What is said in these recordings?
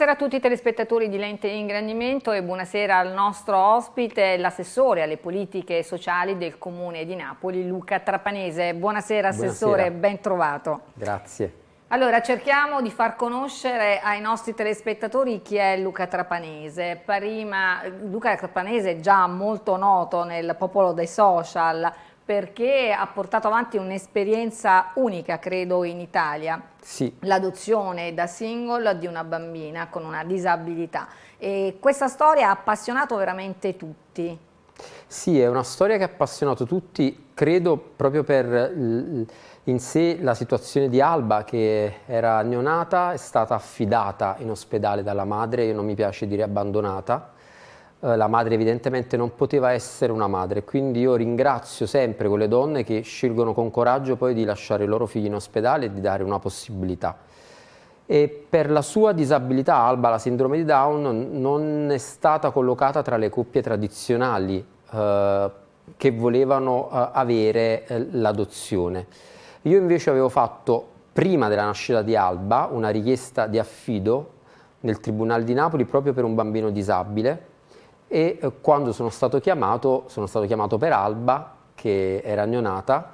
Buonasera a tutti i telespettatori di Lente Ingrandimento e buonasera al nostro ospite, l'assessore alle politiche sociali del Comune di Napoli, Luca Trapanese. Buonasera assessore, buonasera. ben trovato. Grazie. Allora, cerchiamo di far conoscere ai nostri telespettatori chi è Luca Trapanese. Prima, Luca Trapanese è già molto noto nel popolo dei social, perché ha portato avanti un'esperienza unica, credo, in Italia. Sì. L'adozione da single di una bambina con una disabilità. E questa storia ha appassionato veramente tutti. Sì, è una storia che ha appassionato tutti, credo proprio per in sé la situazione di Alba che era neonata, è stata affidata in ospedale dalla madre, io non mi piace dire abbandonata, eh, la madre evidentemente non poteva essere una madre, quindi io ringrazio sempre quelle donne che scelgono con coraggio poi di lasciare i loro figli in ospedale e di dare una possibilità. E per la sua disabilità, Alba, la sindrome di Down, non è stata collocata tra le coppie tradizionali eh, che volevano eh, avere eh, l'adozione. Io invece avevo fatto, prima della nascita di Alba, una richiesta di affido nel Tribunale di Napoli proprio per un bambino disabile e eh, quando sono stato chiamato, sono stato chiamato per Alba, che era neonata,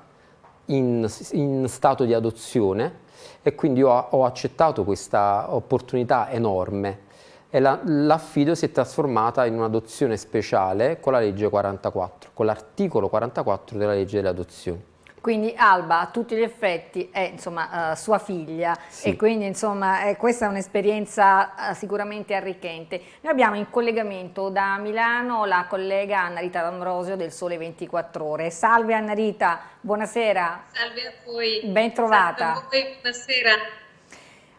in, in stato di adozione e quindi ho, ho accettato questa opportunità enorme e l'affido si è trasformata in un'adozione speciale con la legge 44, con l'articolo 44 della legge delle adozioni. Quindi Alba a tutti gli effetti è insomma, uh, sua figlia sì. e quindi insomma, è, eh, questa è un'esperienza uh, sicuramente arricchente. Noi abbiamo in collegamento da Milano la collega Annarita D'Ambrosio del Sole 24 Ore. Salve Annarita, buonasera. Salve a voi. Ben trovata. Salve a voi, buonasera.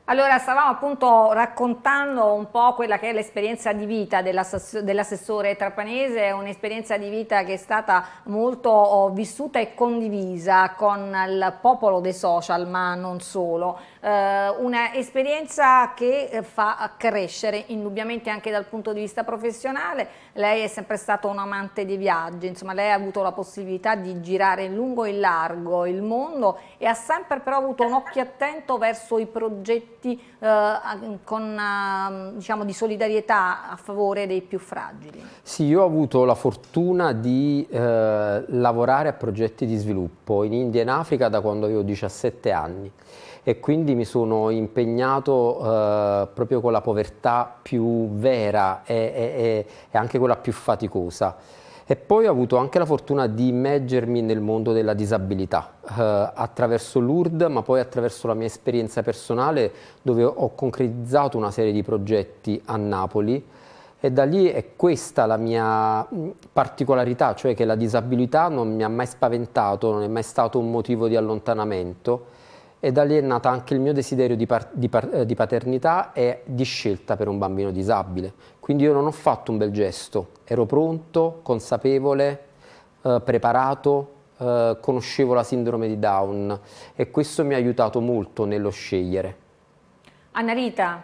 Allora, stavamo appunto raccontando un po' quella che è l'esperienza di vita dell'assessore trapanese, un'esperienza di vita che è stata molto oh, vissuta e condivisa con il popolo dei social, ma non solo eh, una esperienza che eh, fa crescere indubbiamente anche dal punto di vista professionale. Lei è sempre stata un amante dei viaggi, insomma lei ha avuto la possibilità di girare in lungo e in largo il mondo e ha sempre però avuto un occhio attento verso i progetti eh, con, ehm, diciamo, di solidarietà a favore dei più fragili. Sì, io ho avuto la fortuna di eh, lavorare a progetti di sviluppo in India e in Africa da quando avevo 17 anni e quindi mi sono impegnato eh, proprio con la povertà più vera e, e, e anche quella più faticosa. E poi ho avuto anche la fortuna di immergermi nel mondo della disabilità eh, attraverso l'URD, ma poi attraverso la mia esperienza personale dove ho concretizzato una serie di progetti a Napoli e da lì è questa la mia mm, particolarità, cioè che la disabilità non mi ha mai spaventato, non è mai stato un motivo di allontanamento e da lì è nata anche il mio desiderio di, di, eh, di, paternità e di scelta per un bambino disabile. Quindi io non ho fatto un bel gesto, ero pronto, consapevole, eh, preparato, eh, conoscevo la sindrome di Down e questo mi ha aiutato molto nello scegliere. Annarita,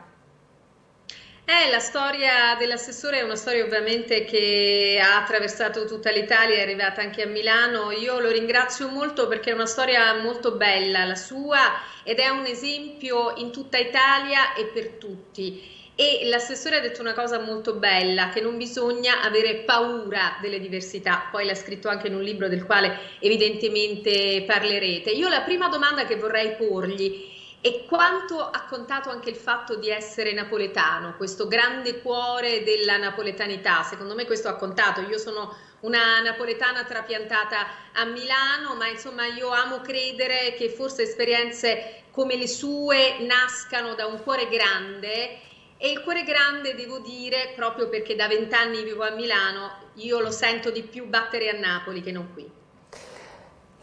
eh, la storia dell'assessore è una storia ovviamente che ha attraversato tutta l'Italia, è arrivata anche a Milano. Io lo ringrazio molto perché è una storia molto bella la sua ed è un esempio in tutta Italia e per tutti. E l'assessore ha detto una cosa molto bella, che non bisogna avere paura delle diversità, poi l'ha scritto anche in un libro del quale evidentemente parlerete. Io la prima domanda che vorrei porgli e quanto ha contato anche il fatto di essere napoletano, questo grande cuore della napoletanità? Secondo me questo ha contato. Io sono una napoletana trapiantata a Milano, ma insomma io amo credere che forse esperienze come le sue nascano da un cuore grande e il cuore grande devo dire, proprio perché da vent'anni vivo a Milano, io lo sento di più battere a Napoli che non qui.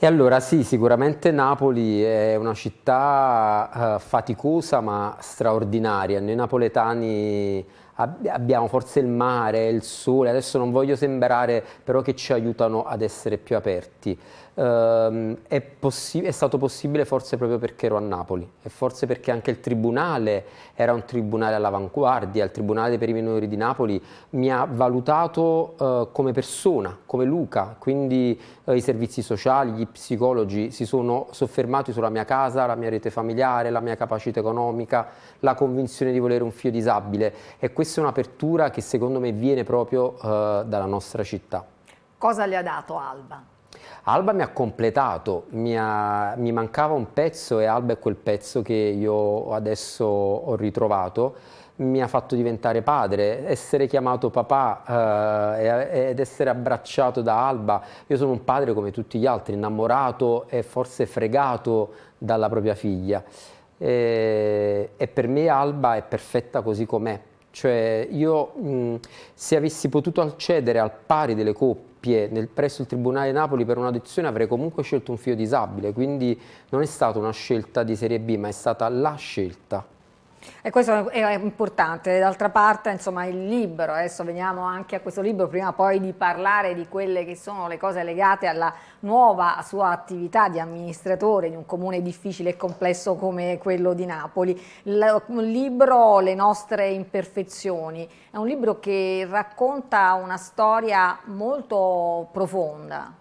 E allora sì, sicuramente Napoli è una città eh, faticosa ma straordinaria. Noi napoletani ab abbiamo forse il mare, il sole, adesso non voglio sembrare però che ci aiutano ad essere più aperti ehm, è, possi- è, stato possibile forse proprio perché ero a Napoli e forse perché anche il tribunale era un tribunale all'avanguardia, il tribunale per i minori di Napoli mi ha valutato eh, come persona, come Luca, quindi eh, i servizi sociali, gli psicologi si sono soffermati sulla mia casa, la mia rete familiare, la mia capacità economica, la convinzione di volere un figlio disabile e questa è un'apertura che secondo me viene proprio eh, dalla nostra città. Cosa le ha dato Alba? Alba mi ha completato, mi, ha, mi mancava un pezzo e Alba è quel pezzo che io adesso ho ritrovato mi ha fatto diventare padre, essere chiamato papà eh, ed essere abbracciato da Alba. Io sono un padre come tutti gli altri, innamorato e forse fregato dalla propria figlia. E, e per me Alba è perfetta così com'è. Cioè io mh, se avessi potuto accedere al pari delle coppie, Pie nel, presso il Tribunale Napoli per un'adozione avrei comunque scelto un figlio disabile, quindi non è stata una scelta di Serie B, ma è stata la scelta. E questo è importante, d'altra parte insomma il libro, adesso veniamo anche a questo libro prima poi di parlare di quelle che sono le cose legate alla nuova sua attività di amministratore di un comune difficile e complesso come quello di Napoli. Il libro Le nostre imperfezioni è un libro che racconta una storia molto profonda.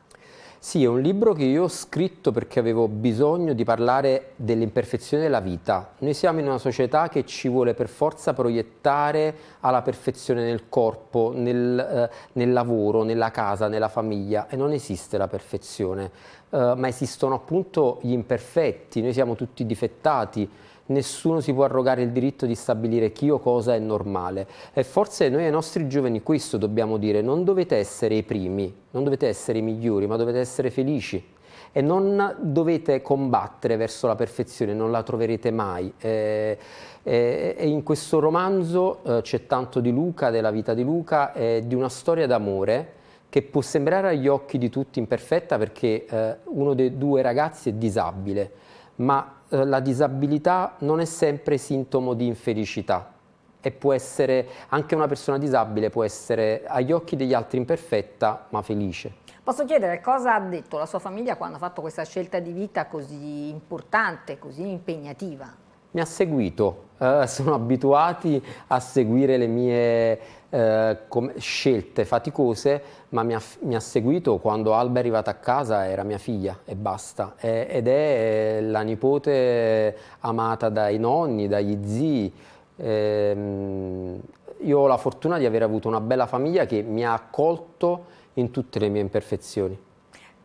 Sì, è un libro che io ho scritto perché avevo bisogno di parlare dell'imperfezione della vita. Noi siamo in una società che ci vuole per forza proiettare alla perfezione nel corpo, nel, eh, nel lavoro, nella casa, nella famiglia e non esiste la perfezione, eh, ma esistono appunto gli imperfetti, noi siamo tutti difettati nessuno si può arrogare il diritto di stabilire chi o cosa è normale. E forse noi ai nostri giovani questo dobbiamo dire, non dovete essere i primi, non dovete essere i migliori, ma dovete essere felici. E non dovete combattere verso la perfezione, non la troverete mai. E, e, e in questo romanzo eh, c'è tanto di Luca, della vita di Luca, eh, di una storia d'amore che può sembrare agli occhi di tutti imperfetta perché eh, uno dei due ragazzi è disabile, ma eh, la disabilità non è sempre sintomo di infelicità e può essere, anche una persona disabile può essere agli occhi degli altri imperfetta ma felice. Posso chiedere cosa ha detto la sua famiglia quando ha fatto questa scelta di vita così importante, così impegnativa? mi ha seguito, eh, sono abituati a seguire le mie eh, scelte faticose, ma mi ha, mi ha, seguito quando Alba è arrivata a casa, era mia figlia e basta. E, ed è eh, la nipote amata dai nonni, dagli zii. Eh, io ho la fortuna di aver avuto una bella famiglia che mi ha accolto in tutte le mie imperfezioni.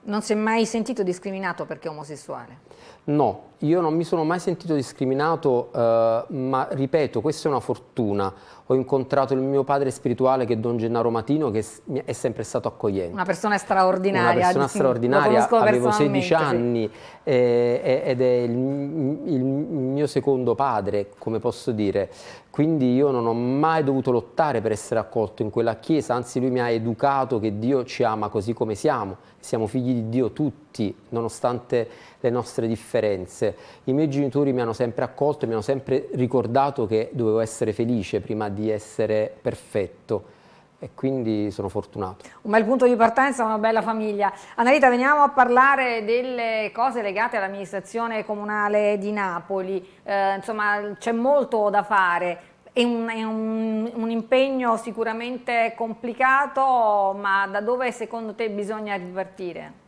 Non si è mai sentito discriminato perché è omosessuale? No, io non mi sono mai sentito discriminato, eh, ma ripeto, questa è una fortuna. Ho incontrato il mio padre spirituale che è Don Gennaro Matino, che è sempre stato accogliente. Una persona straordinaria. Una persona straordinaria, avevo 16 anni sì. eh, ed è il, il mio secondo padre, come posso dire. Quindi io non ho mai dovuto lottare per essere accolto in quella chiesa, anzi lui mi ha educato che Dio ci ama così come siamo, siamo figli di Dio tutti tutti, nonostante le nostre differenze. I miei genitori mi hanno sempre accolto e mi hanno sempre ricordato che dovevo essere felice prima di essere perfetto e quindi sono fortunato. Un bel punto di partenza, una bella famiglia. Annalita, veniamo a parlare delle cose legate all'amministrazione comunale di Napoli. Eh, insomma, c'è molto da fare. È, un, è un, un, impegno sicuramente complicato, ma da dove secondo te bisogna ripartire?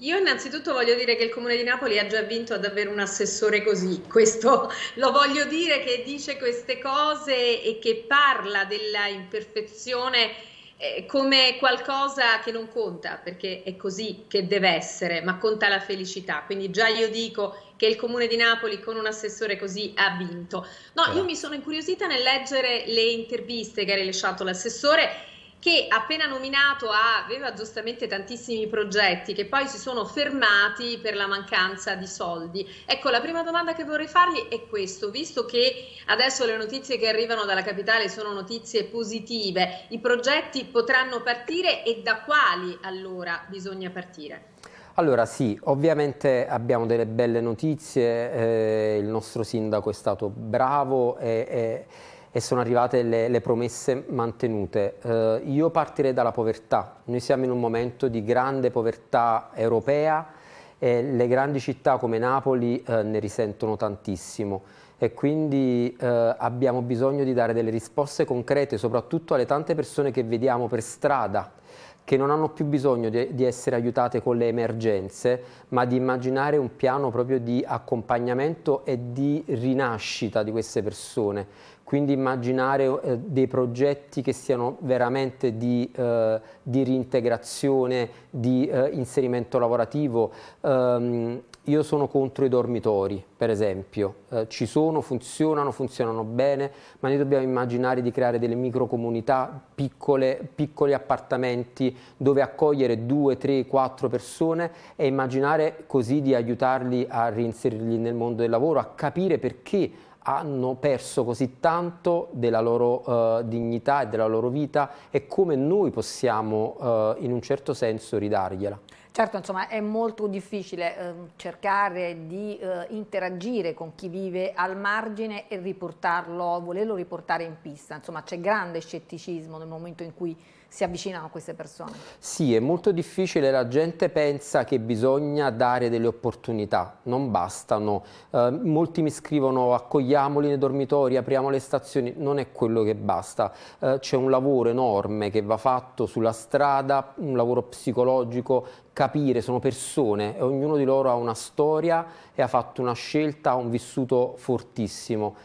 Io innanzitutto voglio dire che il Comune di Napoli ha già vinto ad avere un assessore così, questo lo voglio dire che dice queste cose e che parla della imperfezione eh, come qualcosa che non conta, perché è così che deve essere, ma conta la felicità. Quindi già io dico che il Comune di Napoli con un assessore così ha vinto. No, io mi sono incuriosita nel leggere le interviste che ha rilasciato l'assessore che appena nominato aveva giustamente tantissimi progetti che poi si sono fermati per la mancanza di soldi. Ecco, la prima domanda che vorrei fargli è questo, visto che adesso le notizie che arrivano dalla capitale sono notizie positive, i progetti potranno partire e da quali allora bisogna partire? Allora sì, ovviamente abbiamo delle belle notizie, eh, il nostro sindaco è stato bravo e, e e sono arrivate le, le promesse mantenute. Eh, io partirei dalla povertà. Noi siamo in un momento di grande povertà europea e le grandi città come Napoli eh, ne risentono tantissimo e quindi eh, abbiamo bisogno di dare delle risposte concrete soprattutto alle tante persone che vediamo per strada che non hanno più bisogno di, di, essere aiutate con le emergenze, ma di immaginare un piano proprio di accompagnamento e di rinascita di queste persone quindi immaginare eh, dei progetti che siano veramente di, eh, di reintegrazione, di eh, inserimento lavorativo. Um, io sono contro i dormitori, per esempio. Eh, ci sono, funzionano, funzionano bene, ma noi dobbiamo immaginare di creare delle microcomunità, piccoli appartamenti dove accogliere due, tre, quattro persone e immaginare così di aiutarli a reinserirli nel mondo del lavoro, a capire perché hanno perso così tanto della loro eh, dignità e della loro vita e come noi possiamo eh, in un certo senso ridargliela. Certo, insomma, è molto difficile eh, cercare di eh, interagire con chi vive al margine e riportarlo, volerlo riportare in pista. Insomma, c'è grande scetticismo nel momento in cui si avvicinano a queste persone? Sì, è molto difficile, la gente pensa che bisogna dare delle opportunità, non bastano. Eh, molti mi scrivono accogliamoli nei dormitori, apriamo le stazioni, non è quello che basta. Eh, c'è un lavoro enorme che va fatto sulla strada, un lavoro psicologico, capire, sono persone e ognuno di loro ha una storia e ha fatto una scelta, ha un vissuto fortissimo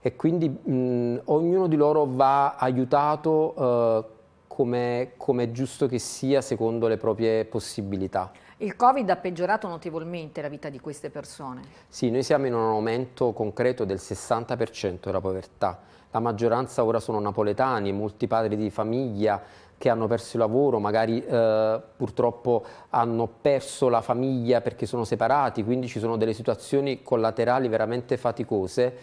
e quindi mh, ognuno di loro va aiutato eh, come, è giusto che sia secondo le proprie possibilità. Il Covid ha peggiorato notevolmente la vita di queste persone. Sì, noi siamo in un aumento concreto del 60% della povertà. La maggioranza ora sono napoletani, molti padri di famiglia che hanno perso il lavoro, magari eh, purtroppo hanno perso la famiglia perché sono separati, quindi ci sono delle situazioni collaterali veramente faticose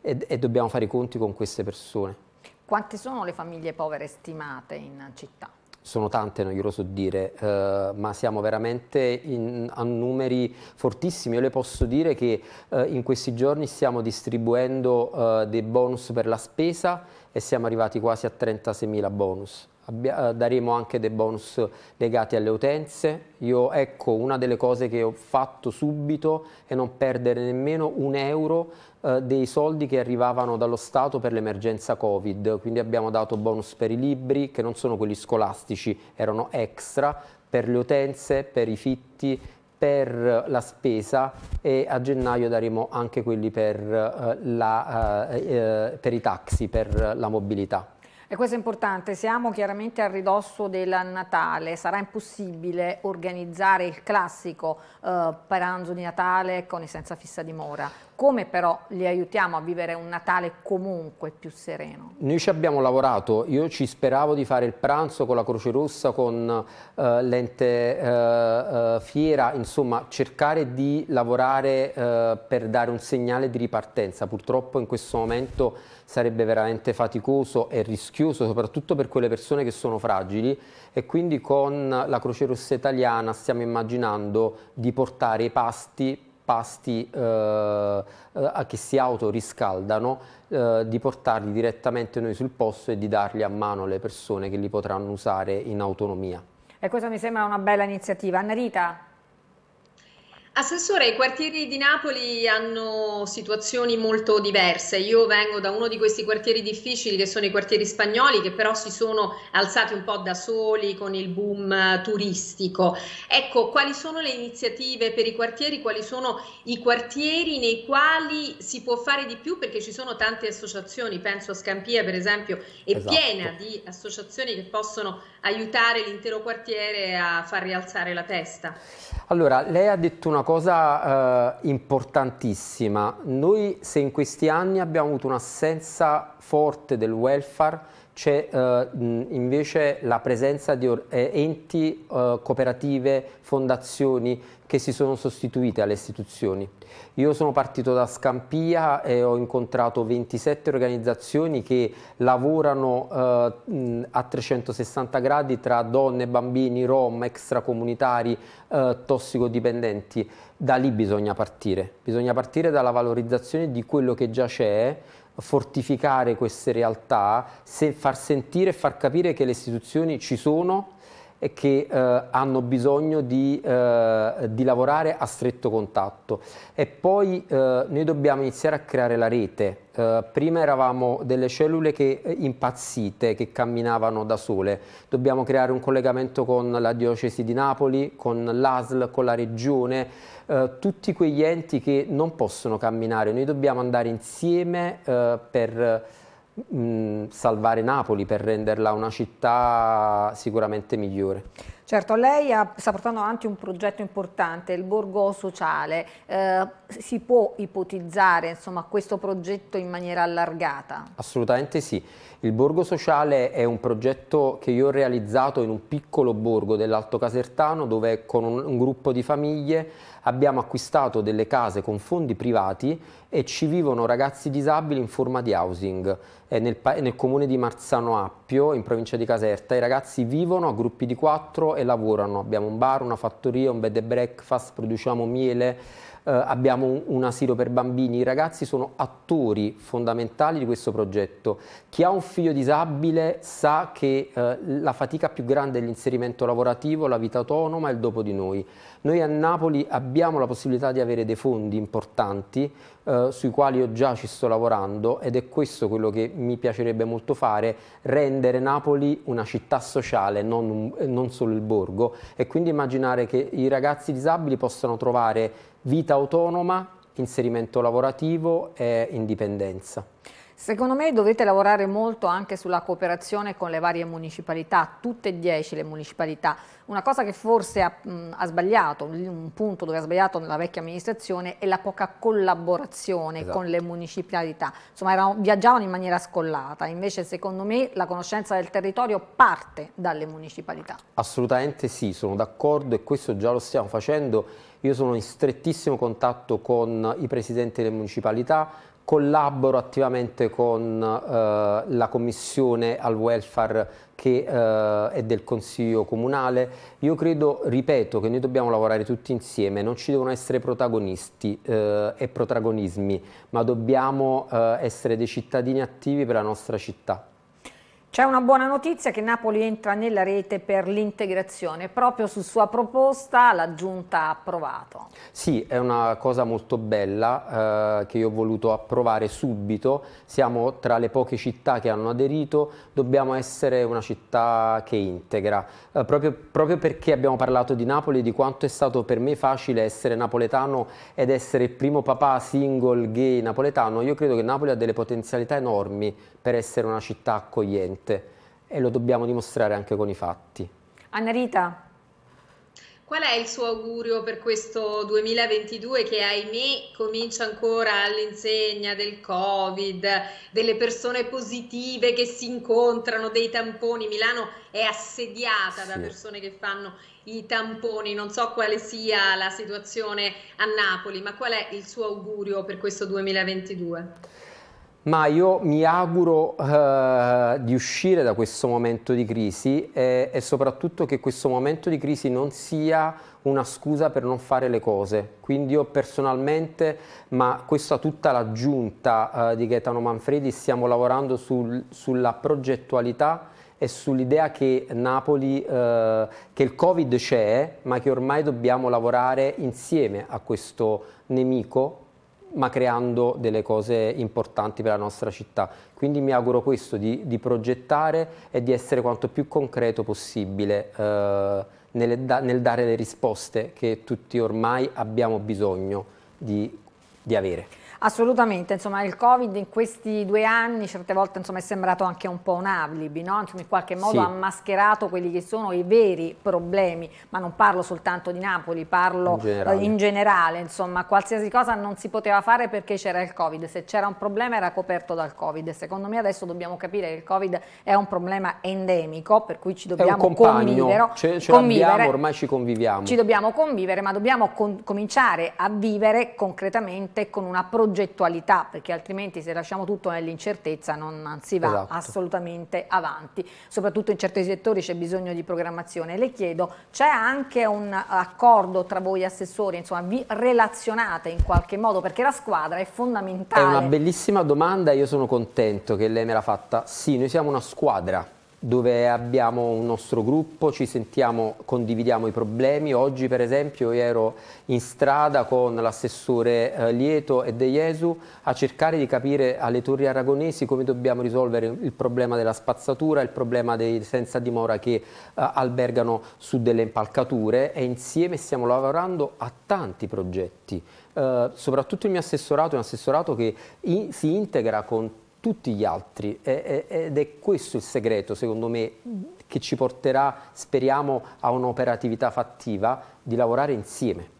e, e dobbiamo fare i conti con queste persone. Quante sono le famiglie povere stimate in città? Sono tante, non glielo so dire, eh, ma siamo veramente in, a numeri fortissimi. Io le posso dire che eh, in questi giorni stiamo distribuendo eh, dei bonus per la spesa e siamo arrivati quasi a 36.000 bonus. Eh, daremo anche dei bonus legati alle utenze. Io ecco una delle cose che ho fatto subito è non perdere nemmeno un euro eh, dei soldi che arrivavano dallo Stato per l'emergenza Covid. Quindi abbiamo dato bonus per i libri, che non sono quelli scolastici, erano extra, per le utenze, per i fitti per la spesa e a gennaio daremo anche quelli per, eh, la, eh, eh per i taxi, per la mobilità. E questo è importante, siamo chiaramente a ridosso del Natale, sarà impossibile organizzare il classico eh, pranzo di Natale con i senza fissa dimora. Come però li aiutiamo a vivere un Natale comunque più sereno? Noi ci abbiamo lavorato, io ci speravo di fare il pranzo con la Croce Rossa, con eh, l'ente eh, eh, fiera, insomma cercare di lavorare eh, per dare un segnale di ripartenza. Purtroppo in questo momento sarebbe veramente faticoso e rischioso, soprattutto per quelle persone che sono fragili e quindi con la Croce Rossa italiana stiamo immaginando di portare i pasti pasti eh, eh che si autoriscaldano, eh, di portarli direttamente noi sul posto e di darli a mano alle persone che li potranno usare in autonomia. E questa mi sembra una bella iniziativa. Anna Rita, Assessore, i quartieri di Napoli hanno situazioni molto diverse. Io vengo da uno di questi quartieri difficili che sono i quartieri spagnoli, che però si sono alzati un po' da soli con il boom turistico. Ecco, quali sono le iniziative per i quartieri? Quali sono i quartieri nei quali si può fare di più? Perché ci sono tante associazioni, penso a Scampia per esempio, è esatto. piena di associazioni che possono aiutare l'intero quartiere a far rialzare la testa. Allora, lei ha detto una una cosa eh, importantissima. Noi se in questi anni abbiamo avuto un'assenza forte del welfare c'è eh, invece la presenza di eh, enti, eh, cooperative, fondazioni che si sono sostituite alle istituzioni. Io sono partito da Scampia e ho incontrato 27 organizzazioni che lavorano eh, a 360 gradi tra donne, bambini, rom, extracomunitari, eh, tossicodipendenti. Da lì bisogna partire, bisogna partire dalla valorizzazione di quello che già c'è, fortificare queste realtà, se far sentire e far capire che le istituzioni ci sono che eh, hanno bisogno di, eh, di, lavorare a stretto contatto e poi eh, noi dobbiamo iniziare a creare la rete. Eh, prima eravamo delle cellule che, eh, impazzite che camminavano da sole, dobbiamo creare un collegamento con la diocesi di Napoli, con l'ASL, con la regione, eh, tutti quegli enti che non possono camminare, noi dobbiamo andare insieme per mh, mm, salvare Napoli per renderla una città sicuramente migliore. Certo, lei ha, sta portando avanti un progetto importante, il Borgo Sociale. Eh, si può ipotizzare insomma, questo progetto in maniera allargata? Assolutamente sì. Il Borgo Sociale è un progetto che io ho realizzato in un piccolo borgo dell'Alto Casertano dove con un, un gruppo di famiglie abbiamo acquistato delle case con fondi privati e ci vivono ragazzi disabili in forma di housing eh, nel, nel comune di Marzano App Appio, in provincia di Caserta. I ragazzi vivono a gruppi di quattro e lavorano. Abbiamo un bar, una fattoria, un bed and breakfast, produciamo miele, eh, abbiamo un, un asilo per bambini. I ragazzi sono attori fondamentali di questo progetto. Chi ha un figlio disabile sa che eh, la fatica più grande è l'inserimento lavorativo, la vita autonoma e il dopo di noi. Noi a Napoli abbiamo la possibilità di avere dei fondi importanti eh, sui quali io già ci sto lavorando ed è questo quello che mi piacerebbe molto fare, rendere Napoli una città sociale, non, un, eh, non solo il borgo e quindi immaginare che i ragazzi disabili possano trovare vita autonoma, inserimento lavorativo e indipendenza. Secondo me dovete lavorare molto anche sulla cooperazione con le varie municipalità, tutte e dieci le municipalità. Una cosa che forse ha, mh, ha sbagliato, un punto dove ha sbagliato nella vecchia amministrazione, è la poca collaborazione esatto. con le municipalità. Insomma, erano, viaggiavano in maniera scollata, invece secondo me la conoscenza del territorio parte dalle municipalità. Assolutamente sì, sono d'accordo e questo già lo stiamo facendo. Io sono in strettissimo contatto con i presidenti delle municipalità, collaboro attivamente con eh, la commissione al welfare che eh, è del consiglio comunale. Io credo, ripeto, che noi dobbiamo lavorare tutti insieme, non ci devono essere protagonisti eh, e protagonismi, ma dobbiamo eh, essere dei cittadini attivi per la nostra città. C'è una buona notizia che Napoli entra nella rete per l'integrazione, proprio su sua proposta la Giunta ha approvato. Sì, è una cosa molto bella eh, che io ho voluto approvare subito, siamo tra le poche città che hanno aderito, dobbiamo essere una città che integra, eh, proprio, proprio, perché abbiamo parlato di Napoli, di quanto è stato per me facile essere napoletano ed essere il primo papà single gay napoletano, io credo che Napoli ha delle potenzialità enormi per essere una città accogliente e lo dobbiamo dimostrare anche con i fatti. Anna Rita. Qual è il suo augurio per questo 2022 che ahimè comincia ancora all'insegna del Covid, delle persone positive che si incontrano, dei tamponi? Milano è assediata sì. da persone che fanno i tamponi, non so quale sia la situazione a Napoli, ma qual è il suo augurio per questo 2022? Ma io mi auguro uh, di uscire da questo momento di crisi e, e, soprattutto che questo momento di crisi non sia una scusa per non fare le cose. Quindi io personalmente, ma questa tutta la giunta uh, eh, di Gaetano Manfredi, stiamo lavorando sul, sulla progettualità e sull'idea che Napoli, uh, che il Covid c'è, ma che ormai dobbiamo lavorare insieme a questo nemico ma creando delle cose importanti per la nostra città. Quindi mi auguro questo, di, di progettare e di essere quanto più concreto possibile eh, nel, da, nel dare le risposte che tutti ormai abbiamo bisogno di, di avere. Assolutamente, insomma il Covid in questi due anni certe volte insomma, è sembrato anche un po' un alibi, no? insomma, in qualche modo sì. ha mascherato quelli che sono i veri problemi, ma non parlo soltanto di Napoli, parlo in generale, in generale insomma qualsiasi cosa non si poteva fare perché c'era il Covid, se c'era un problema era coperto dal Covid, secondo me adesso dobbiamo capire che il Covid è un problema endemico per cui ci dobbiamo convivere, ce, ce convivere ormai ci conviviamo. Ci dobbiamo convivere ma dobbiamo con cominciare a vivere concretamente con una produzione progettualità, perché altrimenti se lasciamo tutto nell'incertezza non si va esatto. assolutamente avanti. Soprattutto in certi settori c'è bisogno di programmazione. Le chiedo, c'è anche un accordo tra voi assessori, insomma, vi relazionate in qualche modo? Perché la squadra è fondamentale. È una bellissima domanda, io sono contento che lei me l'ha fatta. Sì, noi siamo una squadra dove abbiamo un nostro gruppo, ci sentiamo, condividiamo i problemi. Oggi per esempio io ero in strada con l'assessore eh, Lieto e De Jesu a cercare di capire alle torri aragonesi come dobbiamo risolvere il problema della spazzatura, il problema dei senza dimora che eh, albergano su delle impalcature e insieme stiamo lavorando a tanti progetti. Eh, soprattutto il mio assessorato è un assessorato che in, si integra con tutti gli altri ed è questo il segreto secondo me che ci porterà, speriamo, a un'operatività fattiva di lavorare insieme.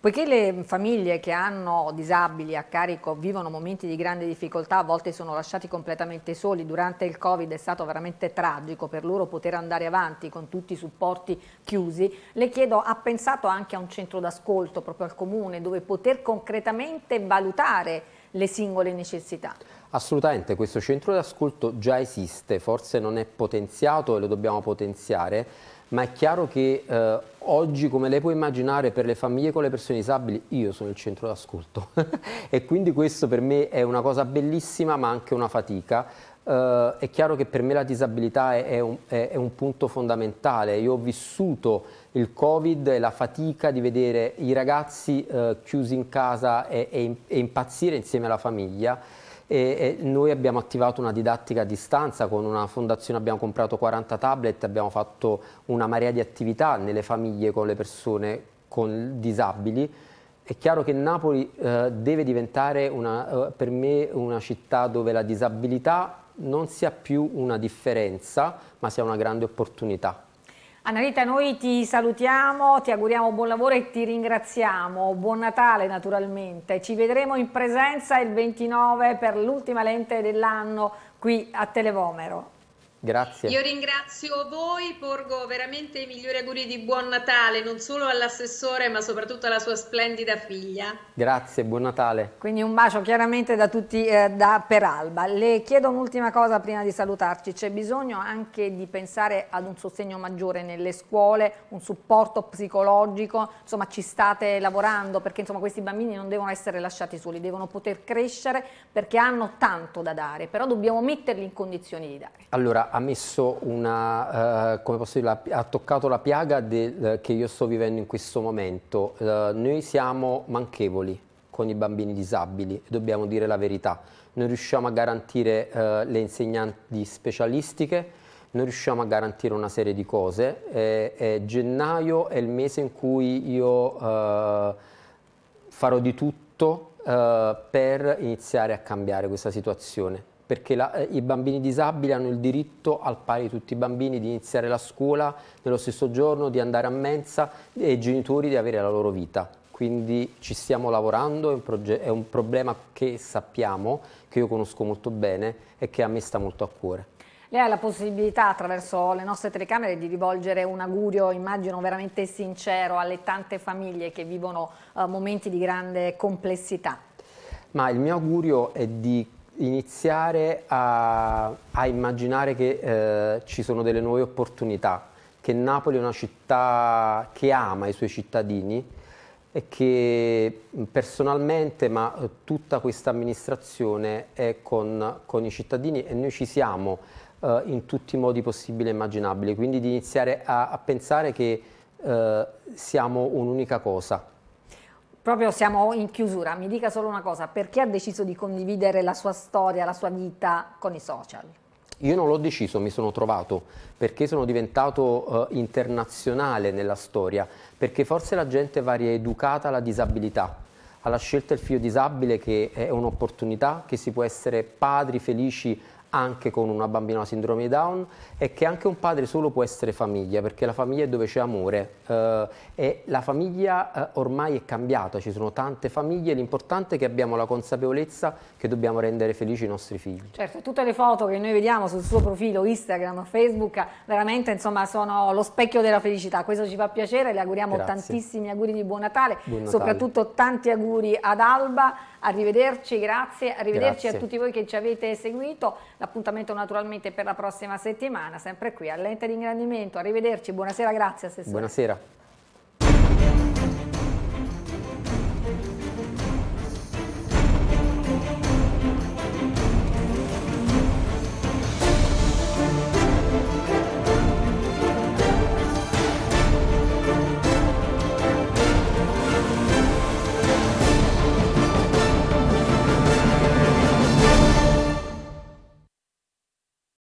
Poiché le famiglie che hanno disabili a carico vivono momenti di grande difficoltà, a volte sono lasciati completamente soli, durante il Covid è stato veramente tragico per loro poter andare avanti con tutti i supporti chiusi, le chiedo, ha pensato anche a un centro d'ascolto proprio al comune dove poter concretamente valutare le singole necessità. Assolutamente, questo centro d'ascolto già esiste, forse non è potenziato e lo dobbiamo potenziare, ma è chiaro che eh, oggi, come lei può immaginare, per le famiglie con le persone disabili io sono il centro d'ascolto e quindi questo per me è una cosa bellissima ma anche una fatica eh, è chiaro che per me la disabilità è, è, un, è, è un punto fondamentale. Io ho vissuto il Covid e la fatica di vedere i ragazzi eh, chiusi in casa e, e, e, impazzire insieme alla famiglia. E, noi abbiamo attivato una didattica a distanza con una fondazione, abbiamo comprato 40 tablet, abbiamo fatto una marea di attività nelle famiglie con le persone con disabili. È chiaro che Napoli eh, deve diventare una, eh, per me una città dove la disabilità non sia più una differenza, ma sia una grande opportunità. Annalita, noi ti salutiamo, ti auguriamo buon lavoro e ti ringraziamo. Buon Natale naturalmente. Ci vedremo in presenza il 29 per l'ultima lente dell'anno qui a Televomero. Grazie. Io ringrazio voi, porgo veramente i migliori auguri di buon Natale, non solo all'assessore ma soprattutto alla sua splendida figlia. Grazie, buon Natale. Quindi un bacio chiaramente da tutti eh, da Peralba. Le chiedo un'ultima cosa prima di salutarci, c'è bisogno anche di pensare ad un sostegno maggiore nelle scuole, un supporto psicologico, insomma ci state lavorando perché insomma, questi bambini non devono essere lasciati soli, devono poter crescere perché hanno tanto da dare, però dobbiamo metterli in condizioni di dare. Allora, ha messo una, eh, come posso dire, ha toccato la piaga del, che io sto vivendo in questo momento. Eh, noi siamo manchevoli con i bambini disabili, dobbiamo dire la verità. Non riusciamo a garantire eh, le insegnanti specialistiche, non riusciamo a garantire una serie di cose. E, e gennaio è il mese in cui io eh, farò di tutto eh, per iniziare a cambiare questa situazione perché la, eh, i bambini disabili hanno il diritto, al pari di tutti i bambini, di iniziare la scuola nello stesso giorno, di andare a mensa e i genitori di avere la loro vita. Quindi ci stiamo lavorando, è un, è un problema che sappiamo, che io conosco molto bene e che a me sta molto a cuore. Lei ha la possibilità attraverso le nostre telecamere di rivolgere un augurio, immagino veramente sincero, alle tante famiglie che vivono eh, momenti di grande complessità. Ma il mio augurio è di iniziare a, a immaginare che eh, ci sono delle nuove opportunità, che Napoli è una città che ama i suoi cittadini e che personalmente, ma eh, tutta questa amministrazione è con, con i cittadini e noi ci siamo eh, in tutti i modi possibili e immaginabili, quindi di iniziare a, a pensare che eh, siamo un'unica cosa proprio siamo in chiusura, mi dica solo una cosa, perché ha deciso di condividere la sua storia, la sua vita con i social? Io non l'ho deciso, mi sono trovato, perché sono diventato eh, internazionale nella storia, perché forse la gente va rieducata alla disabilità, alla scelta del figlio disabile che è un'opportunità, che si può essere padri felici anche con una bambina con sindrome Down è che anche un padre solo può essere famiglia, perché la famiglia è dove c'è amore eh, e la famiglia eh, ormai è cambiata, ci sono tante famiglie, l'importante è che abbiamo la consapevolezza che dobbiamo rendere felici i nostri figli. Certo, tutte le foto che noi vediamo sul suo profilo Instagram, Facebook, veramente insomma sono lo specchio della felicità, questo ci fa piacere, le auguriamo Grazie. tantissimi auguri di buon Natale, buon Natale, soprattutto tanti auguri ad Alba. Arrivederci, grazie, arrivederci grazie. a tutti voi che ci avete seguito. L'appuntamento naturalmente per la prossima settimana, sempre qui all'ente di ingrandimento. Arrivederci, buonasera, grazie Assessore. Buonasera.